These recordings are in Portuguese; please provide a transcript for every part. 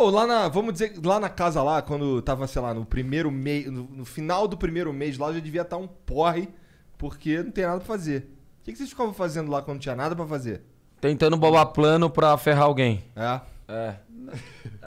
Pô, lá na, vamos dizer, lá na casa lá, quando tava, sei lá, no primeiro mês, no, no, final do primeiro mês lá, já devia estar tá um porre, porque não tem nada pra fazer. O que, que vocês ficavam fazendo lá quando não tinha nada pra fazer? Tentando bolar plano pra ferrar alguém. É? É.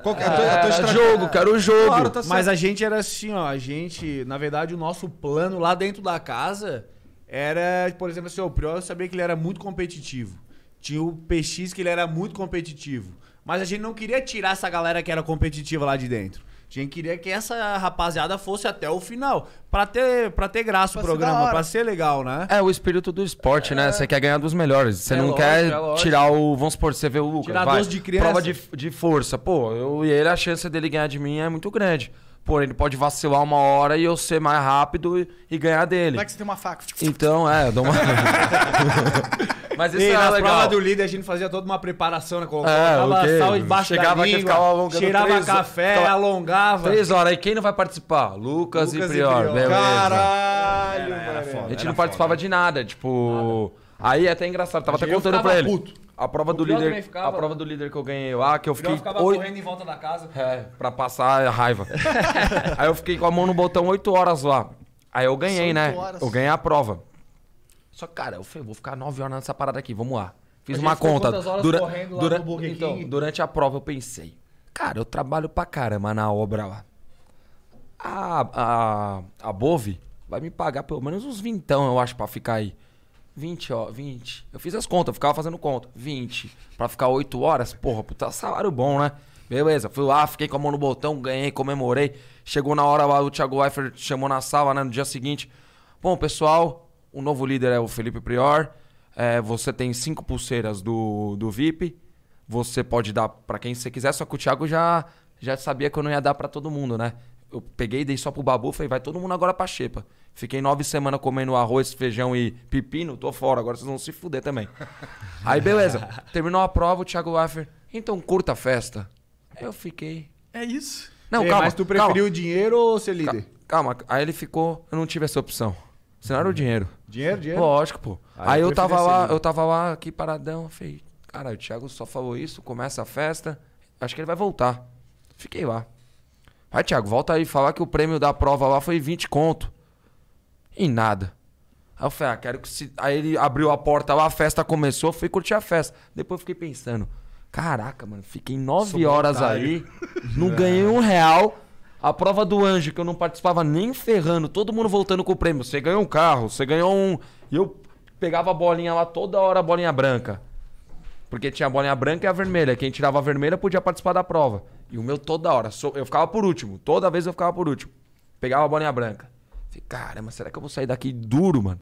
Qual que, é é, jogo, quero o jogo. Claro, tá Mas a gente era assim, ó, a gente, na verdade, o nosso plano lá dentro da casa era, por exemplo, assim, o Prior eu sabia que ele era muito competitivo. Tinha o PX que ele era muito competitivo. Mas a gente não queria tirar essa galera que era competitiva lá de dentro. A gente queria que essa rapaziada fosse até o final. Pra ter, pra ter graça pra o programa, pra ser legal, né? É o espírito do esporte, né? é... né? Você quer ganhar dos melhores. Você é não lógico, quer é tirar o. Vamos supor, você vê o Lucas. Tirar vai, de criança. Prova de, de força. Pô, eu e ele, a chance dele ganhar de mim é muito grande. Pô, ele pode vacilar uma hora e eu ser mais rápido e ganhar dele. Como é que você tem uma faca? Tipo, então, é, eu dou uma. Mas isso e, é na legal. prova do líder a gente fazia toda uma preparação, né? Colocava é, okay. sal embaixo Chegava da língua, ficava alongando cheirava três, café, alongava. Três horas. E quem não vai participar? Lucas, Lucas e Prior. E Prior. Caralho, era, era foda, A gente não participava de nada, tipo... Nada. Aí é até engraçado, tava até contando pra ele. Puto. A prova, do líder, ficava, a prova né? do líder que eu ganhei lá, que eu fiquei. Eu ficava correndo em volta da casa. É, pra passar raiva. aí eu fiquei com a mão no botão 8 horas lá. Aí eu ganhei, né? Horas. Eu ganhei a prova. Só que, cara, eu falei, vou ficar 9 horas nessa parada aqui, vamos lá. Fiz uma conta. Dura... Dura... Então, durante a prova eu pensei, cara, eu trabalho pra caramba na obra lá. A, a, a Bove vai me pagar pelo menos uns vintão, eu acho, pra ficar aí. 20, ó, 20. Eu fiz as contas, eu ficava fazendo conta. 20. Pra ficar 8 horas, porra, puta salário bom, né? Beleza, fui lá, fiquei com a mão no botão, ganhei, comemorei. Chegou na hora lá, o Thiago Weifert chamou na sala, né? No dia seguinte. Bom, pessoal, o novo líder é o Felipe Prior. É, você tem cinco pulseiras do, do VIP. Você pode dar para quem você quiser, só que o Thiago já, já sabia que eu não ia dar para todo mundo, né? eu peguei e dei só pro Babu, falei, vai todo mundo agora pra xepa. Fiquei nove semanas comendo arroz, feijão e pepino, tô fora, agora vocês vão se fuder também. Aí, beleza. Terminou a prova, o Thiago Waffer, então curta a festa. Eu fiquei. É isso. Não, calma. Mas tu preferiu o dinheiro ou ser líder? Calma, aí ele ficou, eu não tive essa opção. Senão era o dinheiro. Dinheiro, dinheiro? Lógico, pô. Aí, aí eu tava lá, líder. eu tava lá aqui paradão, falei, cara, o Thiago só falou isso, começa a festa, acho que ele vai voltar. Fiquei lá. Vai, Thiago, volta aí falar que o prêmio da prova lá foi 20 conto. E nada. Aí eu falei, ah, quero que se. Aí ele abriu a porta lá, a festa começou, fui curtir a festa. Depois fiquei pensando, caraca, mano, fiquei nove horas aí, não ganhei um real. A prova do anjo, que eu não participava nem ferrando, todo mundo voltando com o prêmio. Você ganhou um carro, você ganhou um. E eu pegava a bolinha lá toda hora, a bolinha branca. Porque tinha a bolinha branca e a vermelha. Quem tirava a vermelha podia participar da prova. E o meu toda hora. Eu ficava por último. Toda vez eu ficava por último. Pegava a bolinha branca. Falei, caramba, será que eu vou sair daqui duro, mano?